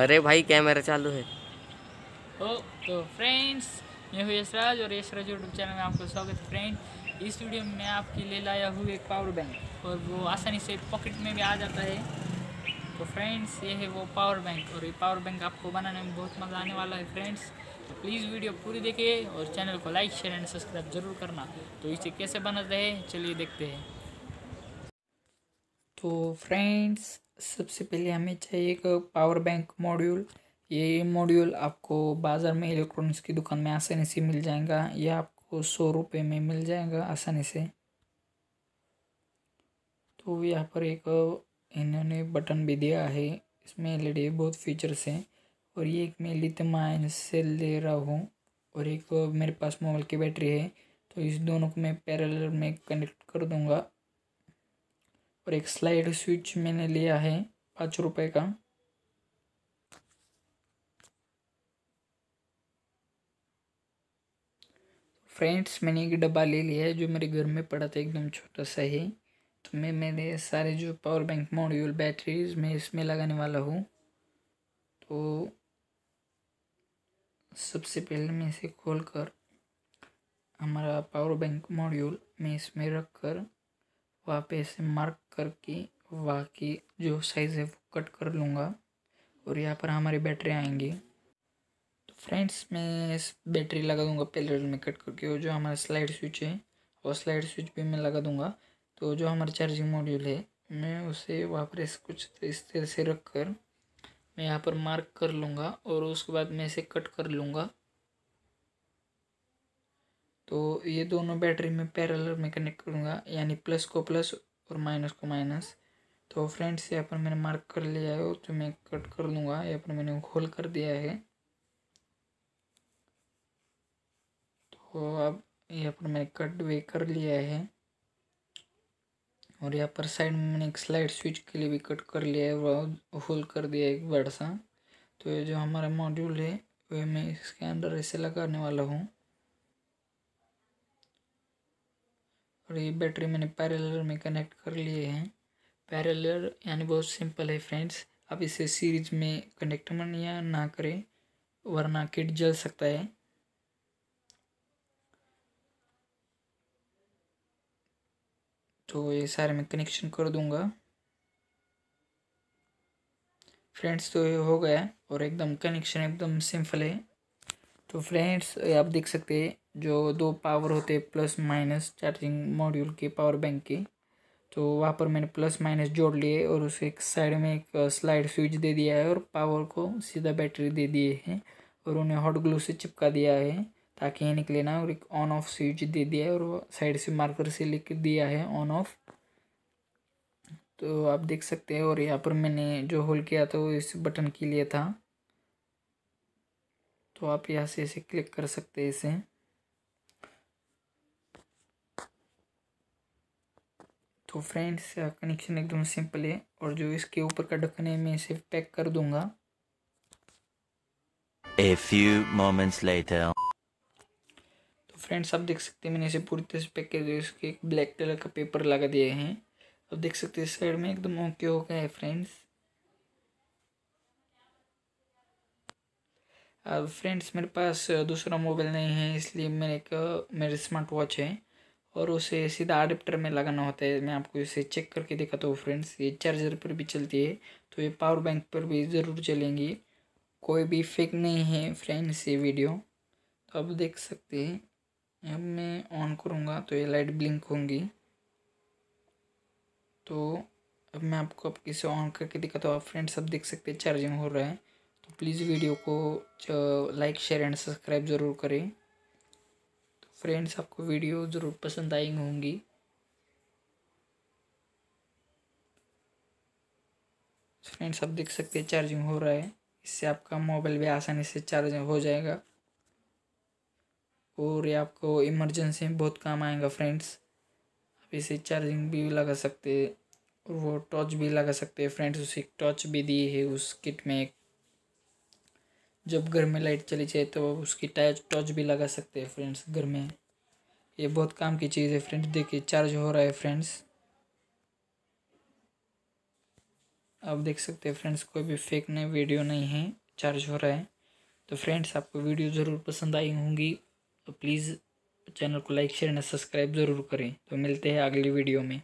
अरे भाई कैमरा चालू है ओ तो फ्रेंड्स मैं हूँ यशराज और यशराज यूट्यूब चैनल में आपका स्वागत है फ्रेंड इस वीडियो में मैं आपके लिए लाया हूँ एक पावर बैंक और वो आसानी से पॉकेट में भी आ जाता है तो फ्रेंड्स ये है वो पावर बैंक और ये पावर बैंक आपको बनाने में बहुत मज़ा आने वाला है फ्रेंड्स तो प्लीज़ वीडियो पूरी देखिए और चैनल को लाइक शेयर एंड सब्सक्राइब जरूर करना तो इसे कैसे बनाते हैं चलिए देखते हैं तो फ्रेंड्स सबसे पहले हमें चाहिए एक पावर बैंक मॉड्यूल ये मॉड्यूल आपको बाज़ार में इलेक्ट्रॉनिक्स की दुकान में आसानी से मिल जाएगा या आपको सौ रुपये में मिल जाएगा आसानी से तो यहाँ पर एक इन्होंने बटन भी दिया है इसमें एल बहुत फीचर्स हैं और ये एक मैं लिथियम आयन से ले रहा हूँ और एक मेरे पास मोबाइल की बैटरी है तो इस दोनों को मैं पैरेलल में कनेक्ट कर दूँगा और एक स्लाइड स्विच मैंने लिया है पाँच रुपये का फ्रेंड्स मैंने एक डब्बा ले लिया है जो मेरे घर में पड़ा था एकदम छोटा सा ही तो मैं मेरे सारे जो पावर बैंक मॉड्यूल बैटरीज मैं इसमें लगाने वाला हूँ तो सबसे पहले मैं इसे खोल कर हमारा पावर बैंक मॉड्यूल मैं इसमें रख कर वहाँ पे ऐसे मार्क करके वहाँ की जो साइज़ है वो कट कर लूँगा और यहाँ पर हमारी बैटरी आएंगी तो फ्रेंड्स मैं इस बैटरी लगा दूँगा पैरेलल में कट करके और जो हमारा स्लाइड स्विच है वो स्लाइड स्विच भी मैं लगा दूँगा तो जो हमारा चार्जिंग मॉड्यूल है मैं उसे वहाँ पर ऐसे कुछ इस तरह से रख कर मैं यहाँ पर मार्क कर लूँगा और उसके बाद मैं इसे कट कर लूँगा तो ये दोनों बैटरी में पैरल में कनेक्ट करूँगा यानी प्लस को प्लस और माइनस को माइनस तो फ्रेंड्स यहाँ पर मैंने मार्क कर लिया है तो मैं कट कर लूँगा यहाँ पर मैंने होल कर दिया है तो अब यहाँ पर मैंने कट वे कर लिया है और यहाँ पर साइड में मैंने एक स्लाइड स्विच के लिए भी कट कर लिया है वह होल कर दिया एक बड़ा सा तो ये जो हमारा मॉड्यूल है वह मैं इसके अंदर ऐसे लगाने वाला हूँ और ये बैटरी मैंने पैरेलर में कनेक्ट कर लिए हैं पैरेलर यानी बहुत सिंपल है फ्रेंड्स आप इसे सीरीज में कनेक्ट या ना करें वरना किट जल सकता है तो ये सारे मैं कनेक्शन कर दूंगा फ्रेंड्स तो ये हो गया और एकदम कनेक्शन एकदम सिंपल है तो फ्रेंड्स आप देख सकते हैं जो दो पावर होते प्लस माइनस चार्जिंग मॉड्यूल के पावर बैंक के तो वहाँ पर मैंने प्लस माइनस जोड़ लिए और उसे एक साइड में एक स्लाइड uh, स्विच दे दिया है और पावर को सीधा बैटरी दे दिए हैं और उन्हें हॉट ग्लू से चिपका दिया है ताकि ये निकले ना और एक ऑन ऑफ स्विच दे दिया है और साइड से मार्कर से लिख दिया है ऑन ऑफ तो आप देख सकते हैं और यहाँ पर मैंने जो होल किया था वो इस बटन के लिए था तो आप यहाँ से इसे क्लिक कर सकते हैं इसे तो फ्रेंड्स कनेक्शन uh, एकदम सिंपल है और जो इसके ऊपर का ढक्कन है मैं इसे पैक कर दूंगा A few moments later. तो फ्रेंड्स आप देख सकते हैं मैंने इसे पूरी तरह से पैक कर दिया इसके एक ब्लैक कलर का पेपर लगा दिया है अब देख सकते हैं साइड में एकदम ओके हो गया है फ्रेंड्स फ्रेंड्स मेरे पास uh, दूसरा मोबाइल नहीं है इसलिए मेरे एक मेरे स्मार्ट वॉच है और उसे सीधा अडेप्टर में लगाना होता है मैं आपको इसे चेक करके दिखाता हूँ फ्रेंड्स ये चार्जर पर भी चलती है तो ये पावर बैंक पर भी ज़रूर चलेंगी कोई भी फेक नहीं है फ्रेंड्स ये वीडियो तो आप देख सकते हैं अब मैं ऑन करूँगा तो ये लाइट ब्लिंक होंगी तो अब मैं आपको अब किसे ऑन करके दिखाता हूँ आप फ्रेंड्स अब देख सकते हैं चार्जिंग हो रहा है तो प्लीज़ वीडियो को लाइक शेयर एंड सब्सक्राइब ज़रूर करें फ्रेंड्स आपको वीडियो ज़रूर पसंद आई होंगी फ्रेंड्स आप देख सकते हैं चार्जिंग हो रहा है इससे आपका मोबाइल भी आसानी से चार्ज हो जाएगा और ये आपको इमरजेंसी में बहुत काम आएगा फ्रेंड्स आप इसे चार्जिंग भी लगा सकते और वो टॉर्च भी लगा सकते हैं फ्रेंड्स उसे टॉर्च भी दी है उस किट में एक जब घर में लाइट चली जाए तो उसकी टाइच टॉर्च भी लगा सकते हैं फ्रेंड्स घर में ये बहुत काम की चीज़ है फ्रेंड्स देखिए चार्ज हो रहा है फ्रेंड्स आप देख सकते हैं फ्रेंड्स कोई भी फेक नहीं वीडियो नहीं है चार्ज हो रहा है तो फ्रेंड्स आपको वीडियो ज़रूर पसंद आई होंगी तो प्लीज़ चैनल को लाइक शेयर एंड सब्सक्राइब ज़रूर करें तो मिलते हैं अगली वीडियो में